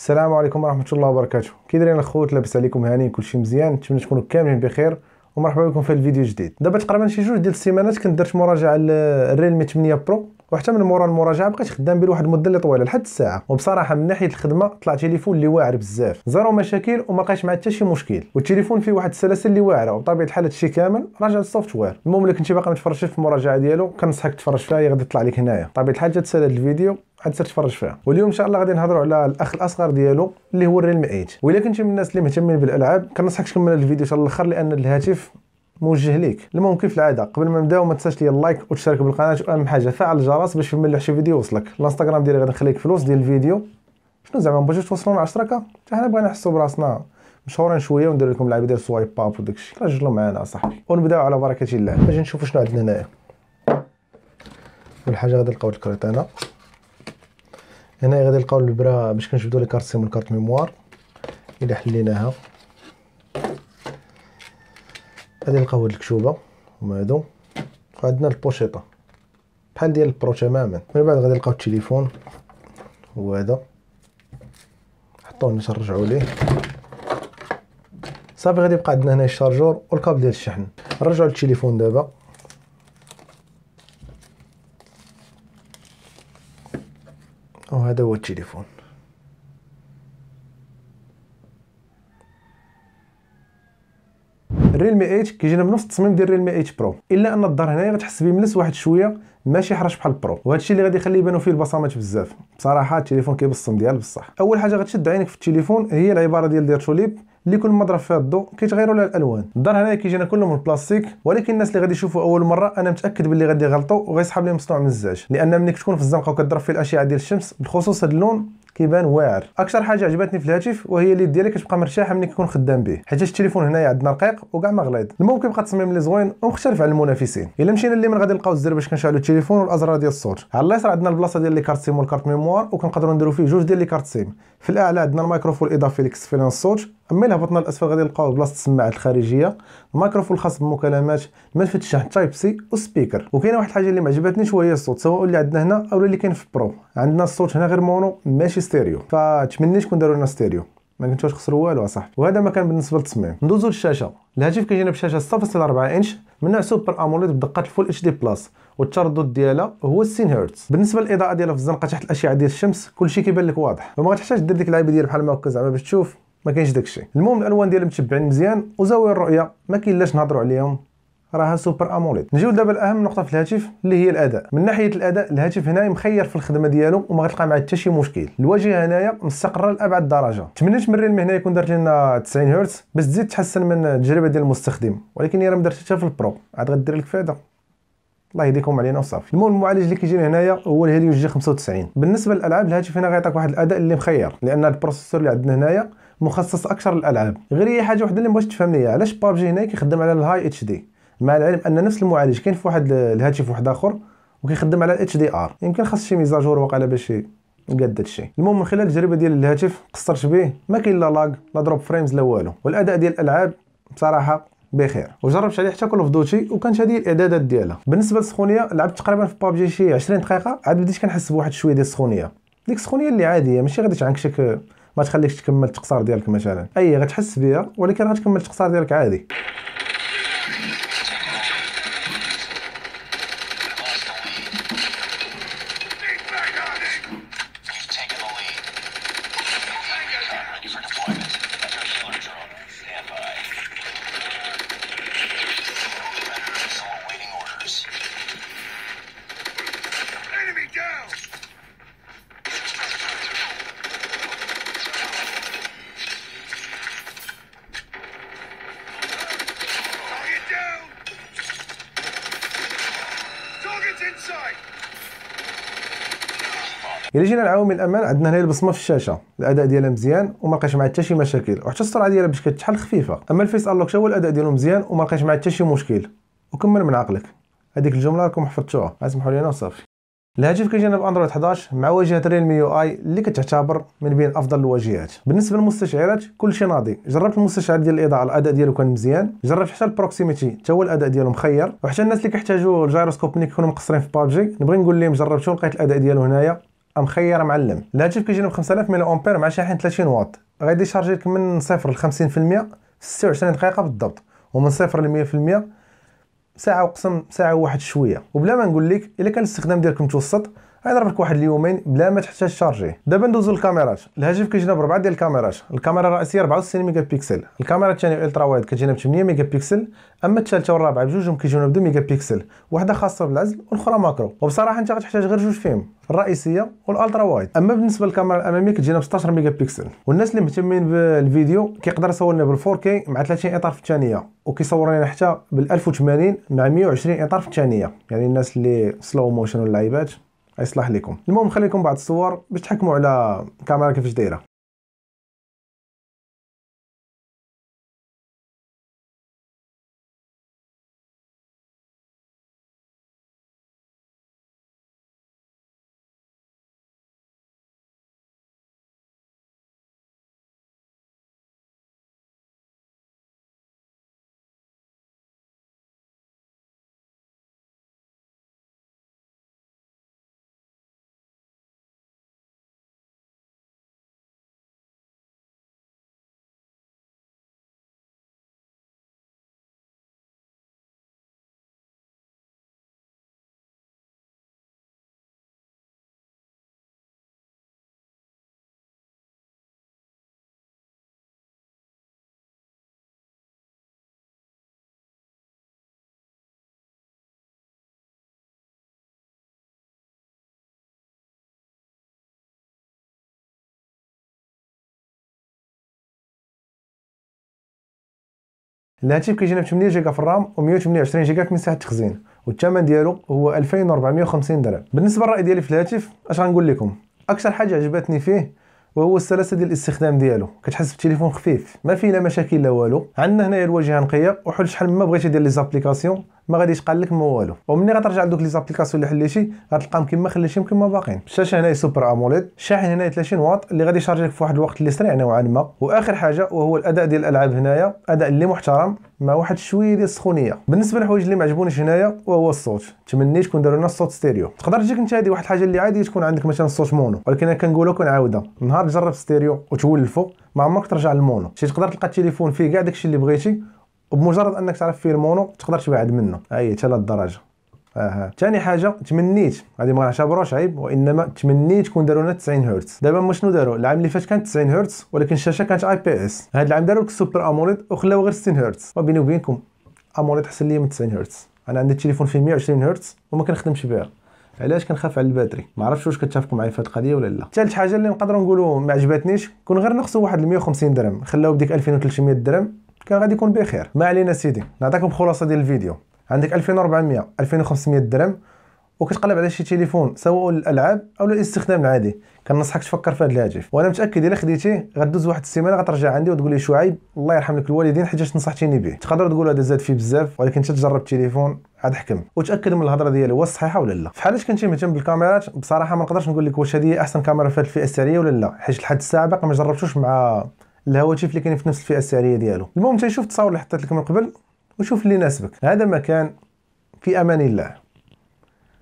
السلام عليكم ورحمه الله وبركاته كي دايرين الخوت لاباس عليكم هانيين كلشي مزيان نتمنى تكونوا كاملين بخير ومرحبا بكم في الفيديو الجديد دابا تقريبا شي جوج ديال السيمانات كنت درت مراجعه للريلمي 8 برو وحتى من مورا المراجعه بقيت خدام به واحد المده اللي طويله لحد الساعه وبصراحه من ناحيه الخدمه طلع تليفون اللي واعر بزاف زيرو مشاكل وما لقيتش معاه حتى شي مشكل والتليفون فيه واحد السلاسل اللي واعره وبطبيعه الحال هادشي كامل راجع للسوفتوير المهم اللي كنتي باقي ما في المراجعه ديالو كنصحك تفرج فيها هي غادي تطلع لك هنايا بطبيعه الحال جات سالات الفيديو عاد سير تفرج فيها واليوم ان شاء الله غادي نهضروا على الاخ الاصغر ديالو اللي هو الريلمي 8 والا كنتي من الناس اللي مهتمين بالالعاب كنصحك تكمل الفيديو حتى الاخر لان الهاتف موجه ليك المهم كيف العاده قبل ما نبداو ما تنساش ليا اللايك وتشترك بالقناه واهم حاجه فعل الجرس باش فيما شي فيديو يوصلك الانستغرام ديالي غادي نخليك فلوس ديال الفيديو شنو زعما توصلوا ل 10 حتى حنا بغينا نحسوا براسنا مشهورين شويه وندير لكم لعبه ديال سوايب باب وداكشي رجلوا معنا صاحبي ونبداو على بركه الله اجي نشوفوا شنو عندنا هنايا اول حاجه غادي نلقاو الكريطانه هنا غادي نلقاو البرا باش كنجبدوا لي كارت سيم والكارت ميموار الى حليناها غادي نلقاو هاد الكشوبه هما هادو وعندنا البوشيطه بحال ديال البرو تماما من بعد غادي نلقاو التليفون هو هذا حطوه نرجعوا ليه صافي غادي يبقى عندنا هنا الشارجور والكابل ديال الشحن نرجعوا للتليفون دابا وهذا هو التليفون الريلمي 8 كيجينا بنفس التصميم ديال الريلمي 8 برو الا ان الظهر هنايا غتحس ملس واحد شويه ماشي حرش بحال البرو وهذا الشيء اللي غادي يخلي يبانو فيه البصمات بزاف بصراحه التليفون كيبصم ديال بصح اول حاجه غتشد عينك في التليفون هي العباره ديال توليب اللي كل ما ضرب فيها الضوء كيتغيروا لها الالوان الدار هنايا كيجينا كله من البلاستيك ولكن الناس اللي غادي يشوفوا اول مره انا متاكد باللي غادي يغلطوا وغيسحب لهم مصنوع من الزجاج لان ملي كتكون في الزنقه وكتضرب فيه الاشعه ديال الشمس بالخصوص هذا اللون كيبان واعر اكثر حاجه عجبتني في الهاتف وهي اليد ديالي كتبقى مرتاحه ملي كيكون خدام به حيت التليفون هنايا عندنا رقيق وكاع ما غليظ المهم كيبقى التصميم اللي زوين ومختلف على المنافسين الا مشينا من غادي نلقاو الزر باش كنشعلوا التليفون والازرار ديال الصوت على اليسار عندنا البلاصه ديال لي كارت سيم والكارت ميموار وكنقدروا نديروا فيه جوج ديال لي كارت سيم في الاعلى عندنا الميكروفون الاضافي لكسفلان الصوت اما الى هبطنا الاسفل غادي نلقاو بلاصه السماعات الخارجيه الميكروفون الخاص بالمكالمات ملفت الشحن تايب سي وسبيكر وكاينه واحد الحاجه اللي ما شويه وهي الصوت سواء اللي عندنا هنا او اللي كاين في برو عندنا الصوت هنا غير مونو ماشي ستيريو فتمنيت كون داروا لنا ستيريو ما كنتوش خسروا والو اصاحبي وهذا ما كان بالنسبه للتصميم ندوزو للشاشه الهاتف كيجينا بشاشه 6.4 انش نوع سوبر اموليد بدقه الفول اتش دي بلس والتردد ديالها هو 60 هرتز بالنسبه للاضاءه ديالها في الزنقه تحت الاشعه ديال الشمس كلشي كيبان لك واضح وما غاتحتاج دير ديك العيبه ديال بحال ما هكا زعما باش تشوف ما كاينش داكشي المهم الالوان ديال متبعين مزيان وزاويه الرؤيه ما كاينلاش نهضروا عليهم راها سوبر اموليد نجيو دابا لاهم نقطه في الهاتف اللي هي الاداء من ناحيه الاداء الهاتف هنا مخير في الخدمه ديالو وما غتلقى معاه حتى شي مشكل الواجهه هنايا مستقره لابعد درجه تمنيت من ريلمي هنا يكون دارت لنا 90 هرتز باش تزيد تحسن من التجربه ديال المستخدم ولكن هي ما دارتش حتى في البرو عاد غدير لك فايده الله يهديكم علينا وصافي المهم المعالج اللي كيجينا هنايا هو الهيليو جي 95 بالنسبه للالعاب الهاتف هنا غيعطيك واحد الاداء اللي مخير لان البروسيسور اللي عندنا هنايا مخصص اكثر للالعاب غير هي حاجه وحده اللي مبغيتش تفهم ليا علاش بابجي هنا كيخدم على الهاي اتش دي مع العلم ان نفس المعالج كاين في واحد الهاتف واحد اخر وكيخدم على اتش دي ار يمكن خاص شي ميزاجور واقع باش قد هادشي المهم من خلال التجربه ديال الهاتف قصرت به ما كاين لا لاغ لا دروب فريمز لا والو والاداء ديال الالعاب بصراحه بخير وجربت عليه حتى كول اوف دوتي وكانت هذه الاعدادات ديالها بالنسبه للسخونيه لعبت تقريبا في بابجي شي 20 دقيقه عاد بديت كنحس بواحد شويه ديال السخونيه ديك السخونيه اللي عاديه ماشي غادي تعنكشك ما تخليكش تكمل التقصير ديالك مثلا اي غتحس بها ولكن غتكمل التقصير ديالك عادي الا جينا نعاون الامان عندنا هنا البصمه في الشاشه الاداء ديالها مزيان وما لقيتش مع حتى شي مشاكل وحتى السرعه ديالها باش كتشحل خفيفه اما الفيس انلوك هو الاداء ديالو مزيان وما لقيتش مع حتى شي مشكل وكمل من عقلك هذيك الجمله راكم حفظتوها اسمحوا لينا وصافي الهاتف كيجينا باندرويد 11 مع واجهه ريلمي يو اي اللي كتعتبر من بين افضل الواجهات بالنسبه للمستشعرات كلشي ناضي جربت المستشعر ديال الاضاءه الاداء ديالو كان مزيان جربت حتى البروكسيميتي حتى هو الاداء ديالو مخير وحتى الناس اللي كيحتاجوا الجيروسكوب ملي كيكونوا مقصرين في بابجي نبغي نقول لهم جربتو لقيت الاداء ديالو هنايا مخير معلم الهاتف كيجينا ب 5000 ميلي امبير مع شاحن 30 واط غادي يشارجي لك من 0 ل 50% في 26 دقيقه بالضبط ومن 0 ل 100% ساعه وقسم ساعه واحد شويه وبلا ما نقول لك الا كان الاستخدام ديالك متوسط غيضرب لك واحد اليومين بلا ما تحتاج شارجيه دابا ندوزو للكاميرات الهاتف كيجينا بربعه ديال الكاميرات الكاميرا الرئيسيه 64 ميجا بيكسل الكاميرا الثانيه الترا وايد كتجينا ب 8 ميجا بيكسل اما الثالثه والرابعه بجوجهم كيجيونا ب 2 ميجا بيكسل واحده خاصه بالعزل والاخرى ماكرو وبصراحه انت غتحتاج غير جوج فيهم الرئيسيه والالترا وايد اما بالنسبه للكاميرا الاماميه كتجينا ب 16 ميجا بيكسل والناس اللي مهتمين بالفيديو كيقدر يصور لنا بال 4K مع 30 اطار في الثانيه وكيصور لنا حتى بال 1080 مع 120 اطار في الثانيه يعني الناس اللي سلو موشن واللعيبات يصلح لكم المهم خليكم بعض الصور باش تحكموا على الكاميرا كيفاش دايره الهاتف كيجينا ب 8 جيجا في الرام و 128 جيجا في مساحه التخزين والثمن ديالو هو 2450 درهم بالنسبه للراي ديالي في الهاتف اش غنقول لكم اكثر حاجه عجبتني فيه وهو السلاسه ديال الاستخدام ديالو كتحس بالتليفون خفيف ما فيه لا مشاكل لا والو عندنا هنايا الواجهه نقيه وحل شحال ما بغيتي ديال لي زابليكاسيون ما غاديش قال لك ما والو ومني غترجع لدوك لي زابليكاسيون اللي حليتي غتلقاهم كما خليتيهم كما باقيين الشاشه هنايا سوبر اموليد الشاحن هنايا 30 واط اللي غادي يشارجك في واحد الوقت اللي سريع نوعا يعني ما واخر حاجه وهو الاداء ديال الالعاب هنايا اداء اللي محترم مع واحد شويه ديال السخونيه بالنسبه للحوايج اللي ما عجبونيش هنايا وهو الصوت تمنيت يكون داروا لنا الصوت ستيريو تقدر تجيك انت هذه واحد الحاجه اللي عادي تكون عندك مثلا الصوت مونو ولكن انا كنقولها كنعاودها نهار تجرب ستيريو وتولفوا ما عمرك ترجع للمونو شي تقدر تلقى التليفون فيه كاع داكشي اللي بغيتي وبمجرد انك تعرف فيه المونو تقدر تبعد منه اي حتى الدرجه اها ثاني حاجه تمنيت غادي ما نعتبروش عيب وانما تمنيت تكون داروا لنا 90 هرتز دابا شنو داروا العام اللي فات كانت 90 هرتز ولكن الشاشه كانت اي بي اس هذا العام داروا لك السوبر اموليد وخلاو غير 60 هرتز وبيني وبينكم اموليد احسن لي من 90 هرتز انا عندي التليفون فيه 120 هرتز وما كنخدمش بها علاش كنخاف على الباتري ما عرفتش واش كتفقوا معايا في هذه القضيه ولا لا ثالث حاجه اللي نقدروا نقولوا ما عجبتنيش كون غير نقصوا واحد 150 درهم خلاو بديك 2300 درهم كان غادي يكون بخير ما علينا سيدي نعطيكم خلاصه ديال الفيديو عندك 2400 2500 درهم وكتقلب على شي تليفون سواء للالعاب او للاستخدام العادي كنصحك تفكر في هذا الهاتف وانا متاكد الا خديتيه غدوز واحد السيمانه غترجع عندي وتقول لي شعيب الله يرحم لك الوالدين حيت نصحتيني به تقدر تقول هذا زاد فيه بزاف ولكن انت تجرب التليفون عاد حكم وتاكد من الهضره ديالي واش صحيحه ولا لا فحال كنتي مهتم بالكاميرات بصراحه ما نقدرش نقول لك واش هذه احسن كاميرا في هذه الفئه السعريه ولا لا حيت لحد الساعه باقي ما جربتوش مع الهواتف اللي كاينين في نفس الفئه السعريه ديالو المهم تنشوف التصاور اللي حطيت لكم من قبل وشوف اللي يناسبك هذا مكان في امان الله